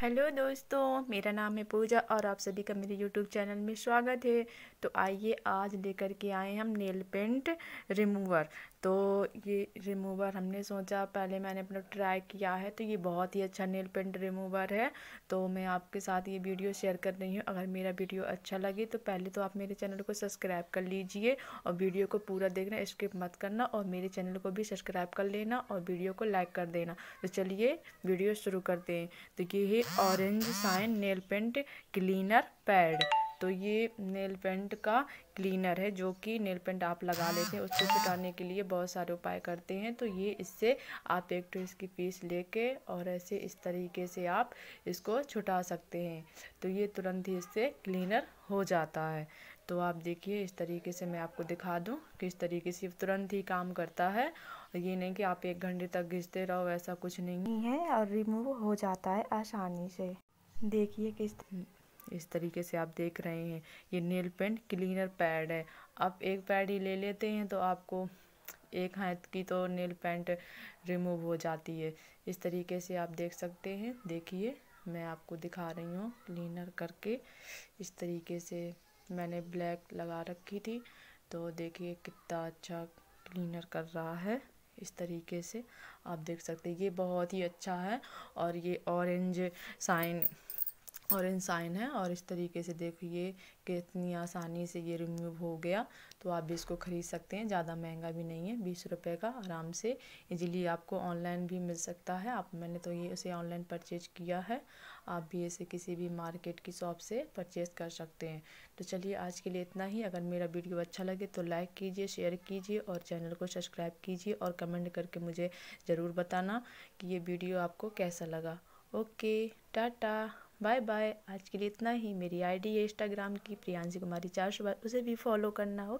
Hello दोस्तों मेरा नाम है पूजा और आप सभी का मेरे यूट्यूब चैनल में स्वागत है तो आइए आज लेकर के आए हम नेल पेंट रिमूवर तो ये रिमूवर हमने सोचा पहले मैंने अपना ट्राई किया है तो ये बहुत ही अच्छा नेल पेंट रिमूवर है तो मैं आपके साथ ये वीडियो शेयर कर रही हूँ अगर मेरा वीडियो अच्छा लगे तो पहले तो आप मेरे चैनल को सब्सक्राइब कर लीजिए और वीडियो को पूरा देखना स्किप मत करना और मेरे चैनल को भी सब्सक्राइब कर लेना और वीडियो को लाइक कर देना तो चलिए वीडियो शुरू करते हैं तो ये है orange sign nail paint cleaner pad तो ये नेल पेंट का क्लीनर है जो कि नेल पेंट आप लगा लेते हैं उसको छुटाने के लिए बहुत सारे उपाय करते हैं तो ये इससे आप एक तो इसकी पीस लेके और ऐसे इस तरीके से आप इसको छुटा सकते हैं तो ये तुरंत ही इससे क्लीनर हो जाता है तो आप देखिए इस तरीके से मैं आपको दिखा दूँ किस तरीके से तुरंत ही काम करता है ये नहीं कि आप एक घंटे तक घिसते रहो ऐसा कुछ नहीं है और रिमूव हो जाता है आसानी से देखिए किस हम्म। इस तरीके से आप देख रहे हैं ये नेल पेंट क्लीनर पैड है आप एक पैड ही ले लेते हैं तो आपको एक हाथ की तो नेल पेंट रिमूव हो जाती है इस तरीके से आप देख सकते हैं देखिए मैं आपको दिखा रही हूँ क्लीनर करके इस तरीके से मैंने ब्लैक लगा रखी थी तो देखिए कितना अच्छा क्लीनर कर रहा है इस तरीके से आप देख सकते हैं ये बहुत ही अच्छा है और ये ऑरेंज साइन और इंसान है और इस तरीके से देखिए कितनी आसानी से ये रिमूव हो गया तो आप भी इसको ख़रीद सकते हैं ज़्यादा महंगा भी नहीं है बीस रुपए का आराम से इजीली आपको ऑनलाइन भी मिल सकता है आप मैंने तो ये इसे ऑनलाइन परचेज किया है आप भी इसे किसी भी मार्केट की शॉप से परचेज़ कर सकते हैं तो चलिए आज के लिए इतना ही अगर मेरा वीडियो अच्छा लगे तो लाइक कीजिए शेयर कीजिए और चैनल को सब्सक्राइब कीजिए और कमेंट करके मुझे ज़रूर बताना कि ये वीडियो आपको कैसा लगा ओके टाटा बाय बाय आज के लिए इतना ही मेरी आईडी है इंस्टाग्राम की प्रियांशी कुमारी चार सौ बार उसे भी फॉलो करना हो